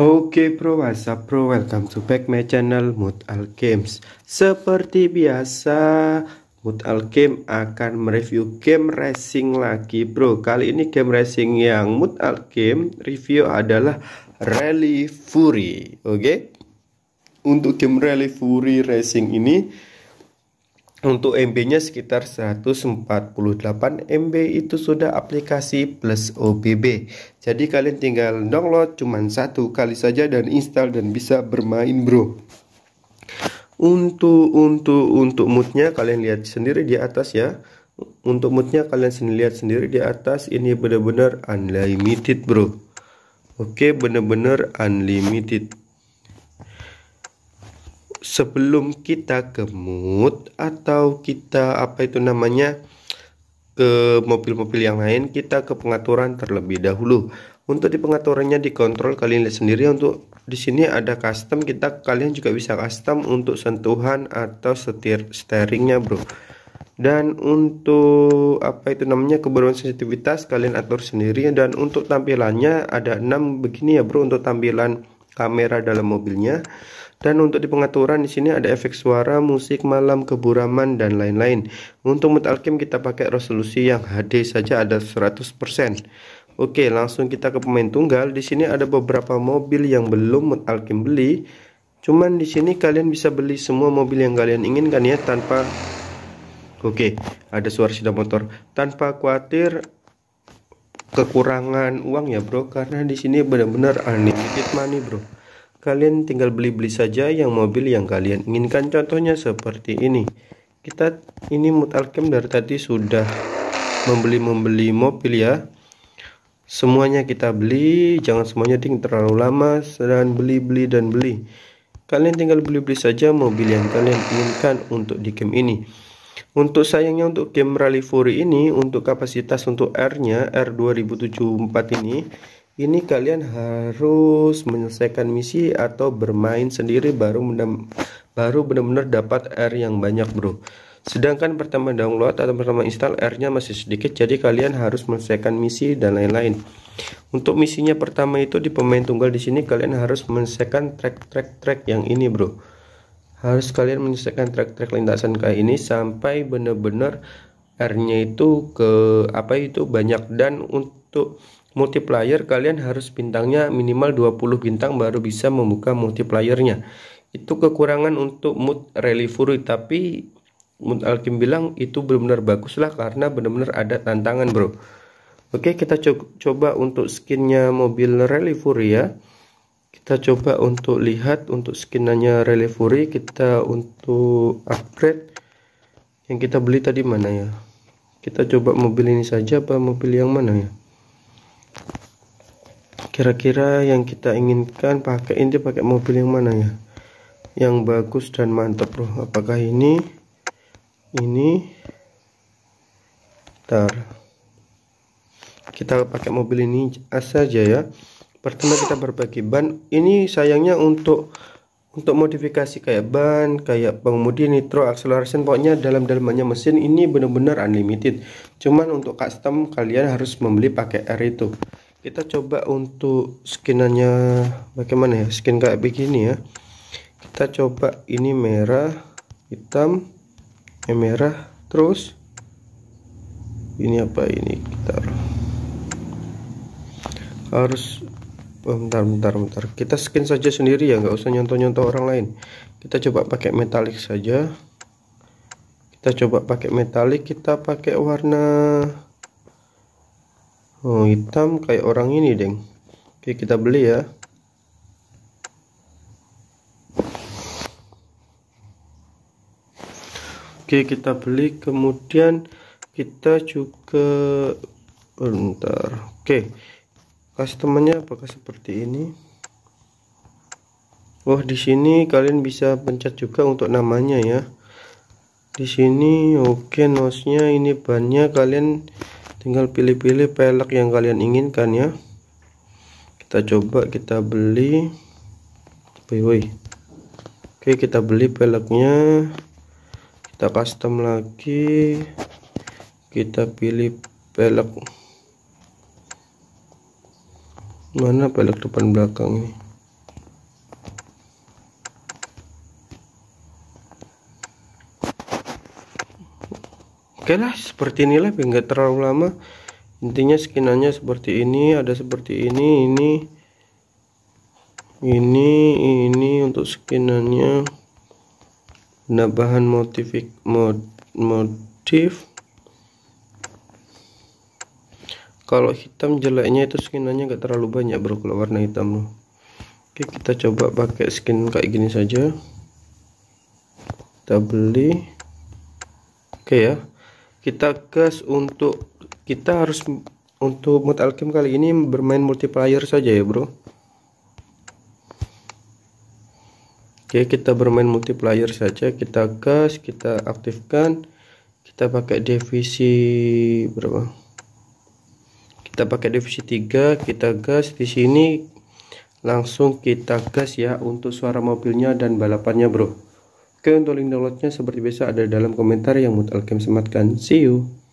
Oke bro, pro what's up bro, welcome to back my channel Mood Al Games Seperti biasa Mood Al Game akan mereview game racing lagi bro Kali ini game racing yang Mood Al Game review adalah Rally Fury Oke okay? Untuk game Rally Fury Racing ini untuk MB-nya sekitar 148 MB itu sudah aplikasi plus OBB. Jadi kalian tinggal download cuman satu kali saja dan install dan bisa bermain bro. Untuk untuk untuk moodnya kalian lihat sendiri di atas ya. Untuk moodnya kalian sendiri lihat sendiri di atas ini benar-benar unlimited bro. Oke benar-benar unlimited sebelum kita gemut atau kita apa itu namanya ke mobil-mobil yang lain kita ke pengaturan terlebih dahulu untuk di pengaturannya dikontrol kalian lihat sendiri untuk di sini ada custom kita kalian juga bisa custom untuk sentuhan atau setir steeringnya bro dan untuk apa itu namanya keberuan sensitivitas kalian atur sendiri dan untuk tampilannya ada enam begini ya bro untuk tampilan kamera dalam mobilnya. Dan untuk di pengaturan di sini ada efek suara, musik malam, keburaman dan lain-lain. Untuk Alkim kita pakai resolusi yang HD saja ada 100%. Oke, langsung kita ke pemain tunggal. Di sini ada beberapa mobil yang belum Alkim beli. Cuman di sini kalian bisa beli semua mobil yang kalian inginkan ya tanpa Oke, ada suara sidang motor. Tanpa khawatir kekurangan uang ya bro karena di sini benar-benar unlimited money bro kalian tinggal beli-beli saja yang mobil yang kalian inginkan contohnya seperti ini kita ini mutalkem dari tadi sudah membeli-membeli mobil ya semuanya kita beli jangan semuanya ting terlalu lama dan beli-beli dan beli kalian tinggal beli-beli saja mobil yang kalian inginkan untuk di game ini untuk sayangnya untuk game Rally Fury ini untuk kapasitas untuk R-nya R2074 ini ini kalian harus menyelesaikan misi atau bermain sendiri baru benar, baru benar-benar dapat R yang banyak bro. Sedangkan pertama download atau pertama install R-nya masih sedikit jadi kalian harus menyelesaikan misi dan lain-lain. Untuk misinya pertama itu di pemain tunggal di sini kalian harus menyelesaikan track-track track yang ini bro harus kalian menyelesaikan trek-trek lintasan kayak ini sampai benar-benar R-nya itu ke apa itu banyak dan untuk multiplier kalian harus bintangnya minimal 20 bintang baru bisa membuka multiplayernya. itu kekurangan untuk mood rally fury tapi mood alkim bilang itu benar-benar bagus lah karena benar-benar ada tantangan bro oke kita co coba untuk skinnya mobil rally fury ya kita coba untuk lihat untuk skinannya relevery kita untuk upgrade yang kita beli tadi mana ya kita coba mobil ini saja apa mobil yang mana ya kira-kira yang kita inginkan pakai ini pakai mobil yang mana ya yang bagus dan mantap loh. apakah ini ini ntar kita pakai mobil ini saja ya pertama kita berbagi ban ini sayangnya untuk untuk modifikasi kayak ban kayak pengemudi nitro acceleration pokoknya dalam dalamnya mesin ini benar-benar unlimited cuman untuk custom kalian harus membeli pakai R itu kita coba untuk skinannya bagaimana ya skin kayak begini ya kita coba ini merah hitam yang merah terus ini apa ini kita harus bentar bentar bentar kita skin saja sendiri ya nggak usah nyontoh-nyontoh orang lain kita coba pakai metalik saja kita coba pakai metalik kita pakai warna oh, hitam kayak orang ini deng oke kita beli ya oke kita beli kemudian kita juga oh, bentar oke Customnya apakah seperti ini Oh di sini kalian bisa pencet juga untuk namanya ya di sini oke okay, nosnya ini bannya kalian tinggal pilih-pilih pelek yang kalian inginkan ya kita coba kita beli woi way. oke kita beli peleknya kita custom lagi kita pilih pelek mana pelek depan belakang ini oke lah seperti inilah enggak terlalu lama intinya skinannya seperti ini ada seperti ini ini ini ini untuk skinannya penambahan motif. mod motif kalau hitam jeleknya itu skinannya nggak terlalu banyak bro kalau warna hitam loh oke kita coba pakai skin kayak gini saja kita beli oke ya kita gas untuk kita harus untuk mod alkim kali ini bermain multiplayer saja ya bro Oke kita bermain multiplayer saja kita gas kita aktifkan kita pakai divisi berapa kita pakai divisi 3 kita gas di sini langsung kita gas ya untuk suara mobilnya dan balapannya bro oke untuk link downloadnya seperti biasa ada dalam komentar yang Mood sematkan see you